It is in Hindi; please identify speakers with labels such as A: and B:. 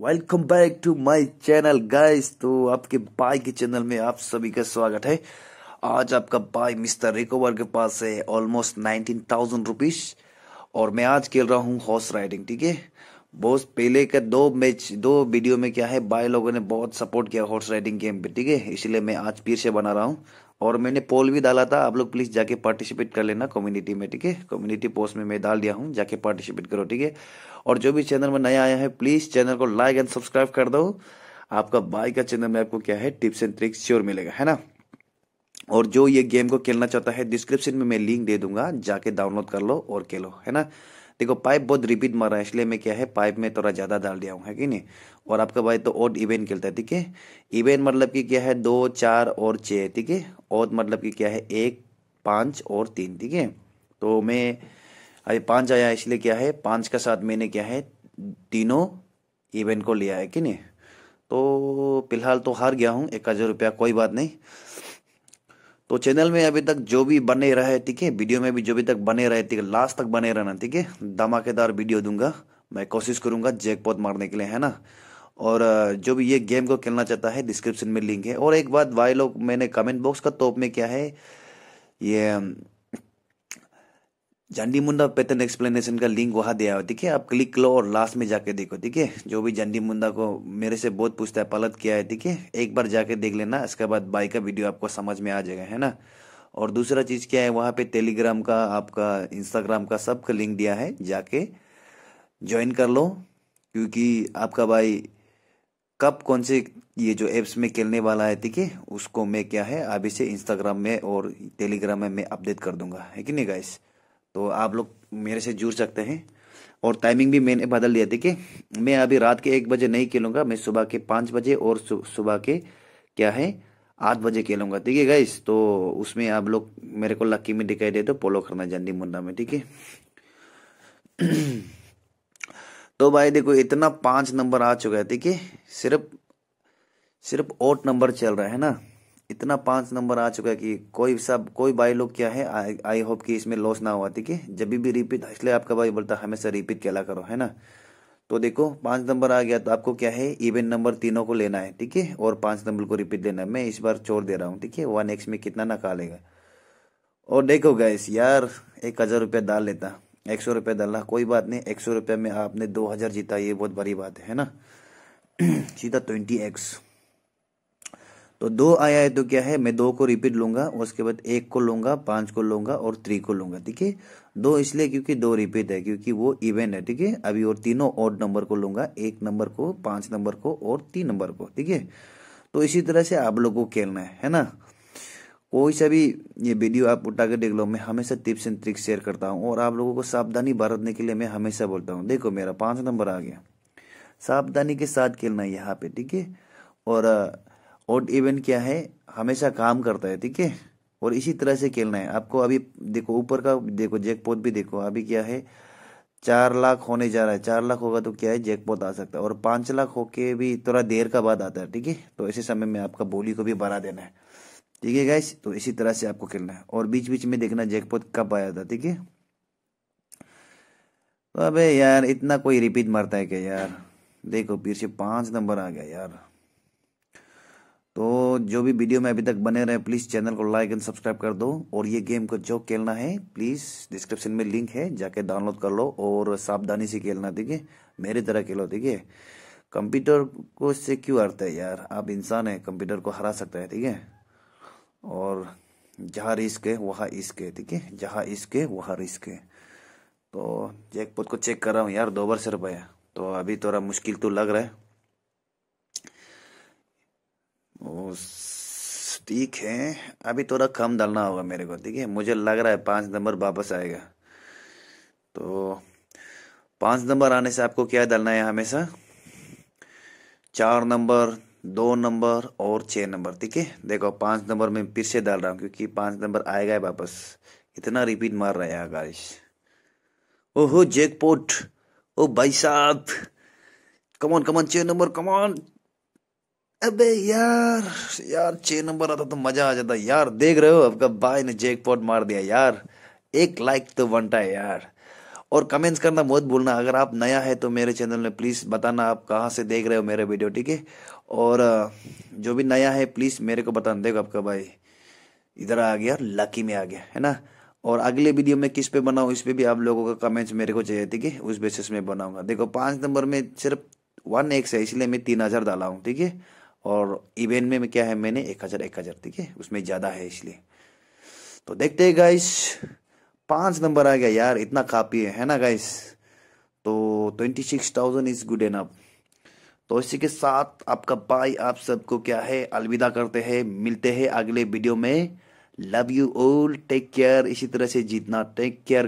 A: welcome back to my channel guys तो आपके बाई के चैनल में आप सभी का स्वागत है आज आपका बाई मिस्टर रिकवर के पास है ऑलमोस्ट नाइनटीन थाउजेंड रुपीज और मैं आज खेल रहा हूँ हॉर्स राइडिंग ठीक है बोस पहले का दो मैच दो वीडियो में क्या है बाय लोगों ने बहुत सपोर्ट किया हॉर्स राइडिंग गेम पे ठीक है इसलिए मैं आज फिर से बना रहा हूँ और मैंने पोल भी डाला था आप लोग प्लीज जाके पार्टिसिपेट कर लेना कम्युनिटी में ठीक है कम्युनिटी पोस्ट में मैं डाल दिया हूँ जाके पार्टिसिपेट करो ठीक है और जो भी चैनल में नया आया है प्लीज चैनल को लाइक एंड सब्सक्राइब कर दो आपका बाई का चैनल में आपको क्या है टिप्स एंड ट्रिक्स श्योर मिलेगा है ना और जो ये गेम को खेलना चाहता है डिस्क्रिप्शन में मैं लिंक दे दूंगा जाके डाउनलोड कर लो और खेलो है ना देखो पाइप बहुत रिपीट मारा है इसलिए मैं क्या है पाइप में थोड़ा ज़्यादा डाल दिया हूँ है कि नहीं और आपका भाई तो ओड इवेंट खेलता है ठीक है इवेंट मतलब कि क्या है दो चार और छः ठीक है ओड मतलब कि क्या है एक पाँच और तीन ठीक है तो मैं अभी पाँच आया इसलिए क्या है पाँच का साथ मैंने क्या है तीनों इवेंट को लिया है कि नहीं तो फिलहाल तो हार गया हूँ एक हज़ार रुपया कोई बात नहीं तो चैनल में अभी तक जो भी बने रहे ठीक है वीडियो में भी जो भी तक बने रहे ठीक है लास्ट तक बने रहना ठीक है धमाकेदार वीडियो दूंगा मैं कोशिश करूंगा जैकपॉट मारने के लिए है ना और जो भी ये गेम को खेलना चाहता है डिस्क्रिप्शन में लिंक है और एक बात भाई लोग मैंने कमेंट बॉक्स का टॉप में क्या है ये जंडी मुंडा पैटर्न एक्सप्लेनेशन का लिंक वहाँ दिया हुआ ठीक है आप क्लिक लो और लास्ट में जाके देखो ठीक है जो भी जंडी मुंडा को मेरे से बहुत पूछता है पलट क्या है ठीक है एक बार जाके देख लेना इसके बाद बाई का वीडियो आपको समझ में आ जाएगा है ना और दूसरा चीज़ क्या है वहाँ पे टेलीग्राम का आपका इंस्टाग्राम का सब का लिंक दिया है जाके ज्वाइन कर लो क्योंकि आपका भाई कब कौन से ये जो एप्स में खेलने वाला है ठीक है उसको मैं क्या है अभी से इंस्टाग्राम में और टेलीग्राम में मैं अपडेट कर दूंगा है कि नहीं गाइस तो आप लोग मेरे से जुड़ सकते हैं और टाइमिंग भी मैंने बदल दिया थी कि मैं अभी रात के एक बजे नहीं खेलूंगा मैं सुबह के पाँच बजे और सुबह के क्या है आठ बजे खेलूंगा ठीक है गाइस तो उसमें आप लोग मेरे को लकी में दिखाई दे तो फॉलो करना जानडी मुन्ना में ठीक है तो भाई देखो इतना पांच नंबर आ चुका है ठीक है सिर्फ सिर्फ ओट नंबर चल रहा है ना इतना पांच नंबर आ चुका है कि कोई सब कोई बाई लोग क्या है आई होप कि इसमें लॉस ना हुआ ठीक है जब भी रिपीट इसलिए आपका भाई बोलता है हमेशा रिपीट कहला करो है ना तो देखो पांच नंबर आ गया तो आपको क्या है इवन नंबर तीनों को लेना है ठीक है और पांच नंबर को रिपीट लेना है मैं इस बार छोड़ दे रहा हूँ ठीक है वन एक्स में कितना निकालेगा और देखो गैस यार एक हज़ार रुपया डाल लेता एक सौ रुपया डालना कोई बात नहीं एक सौ रुपया में आपने दो हज़ार जीता ये बहुत बड़ी बात है ना सीधा ट्वेंटी एक्स तो दो आया है तो क्या है मैं दो को रिपीट लूंगा उसके बाद एक को लूंगा पांच को लूंगा और थ्री को लूंगा ठीक है दो इसलिए क्योंकि दो रिपीट है क्योंकि वो इवेंट है ठीक है अभी और तीनों ऑड नंबर को लूंगा एक नंबर को पांच नंबर को और तीन नंबर को ठीक है तो इसी तरह से आप लोग को खेलना है है ना कोई सा भी ये वीडियो आप उठा कर देख लो मैं हमेशा टिप्स एंड ट्रिक्स शेयर करता हूँ और आप लोगों को सावधानी बरतने के लिए मैं हमेशा बोलता हूँ देखो मेरा पांच नंबर आ गया सावधानी के साथ खेलना है यहाँ पे ठीक है और ऑड इवेंट क्या है हमेशा काम करता है ठीक है और इसी तरह से खेलना है आपको अभी देखो ऊपर का देखो जैकपॉट भी देखो अभी क्या है चार लाख होने जा रहा है चार लाख होगा तो क्या है जैकपॉट आ सकता है और पांच लाख होके भी थोड़ा देर का बाद आता है ठीक है तो ऐसे समय में आपका बोली को भी बढ़ा देना है ठीक है गैस तो इसी तरह से आपको खेलना है और बीच बीच में देखना जैकपॉट कब आया था ठीक है तो अबे यार इतना कोई रिपीट मारता है क्या यार देखो फिर से पांच नंबर आ गया यार तो जो भी वीडियो में अभी तक बने रहे प्लीज़ चैनल को लाइक एंड सब्सक्राइब कर दो और ये गेम को जो खेलना है प्लीज़ डिस्क्रिप्शन में लिंक है जाके डाउनलोड कर लो और सावधानी से खेलना ठीक है मेरी तरह खेलो ठीक है कंप्यूटर को इससे क्यों हारते है यार आप इंसान है कंप्यूटर को हरा सकता है ठीक है और जहाँ रिस्क है वहाँ इश्क है ठीक है जहाँ इश्क है वहाँ रिस्क है तो जैकपॉट को चेक कर रहा हूँ यार दो बार से रुपया तो अभी थोड़ा मुश्किल तो लग रहा है ओ ठीक है अभी थोड़ा कम डालना होगा मेरे को ठीक है मुझे लग रहा है पाँच नंबर वापस आएगा तो पाँच नंबर आने से आपको क्या डालना है हमेशा चार नंबर दो नंबर और छः नंबर ठीक है देखो पाँच नंबर में फिर से डाल रहा हूँ क्योंकि पाँच नंबर आएगा है वापस इतना रिपीट मार रहा है गाइस ओहो जैकपॉट ओ भाई साहब कमान कमान छः नंबर कमान अबे यार यार छह नंबर आता तो मजा आ जाता यार देख रहे हो आपका भाई ने जेक पॉट मार दिया यार एक लाइक तो बनता है यार और कमेंट्स करना बहुत भूलना अगर आप नया है तो मेरे चैनल में प्लीज़ बताना आप कहाँ से देख रहे हो मेरे वीडियो ठीक है और जो भी नया है प्लीज़ मेरे को बताना देखो आपका भाई इधर आ गया लकी में आ गया है ना और अगले वीडियो में किस पे बनाऊँ इस पे भी आप लोगों का कमेंट्स मेरे को चाहिए ठीक है उस बेसिस में बनाऊंगा देखो पांच नंबर में सिर्फ वन एक्स है इसलिए मैं तीन हज़ार डाला हूँ ठीक है और इवेन में क्या है मैंने एक हज़ार एक हज़ार ठीक है उसमें ज़्यादा है इसलिए तो देखते हैं गाइस पांच नंबर आ गया यार इतना काफ़ी है, है ना गाइस तो twenty six thousand is good enough तो इसी के साथ आपका बाय आप सबको क्या है अलविदा करते हैं मिलते हैं अगले वीडियो में love you all take care इसी तरह से जीतना टेक केयर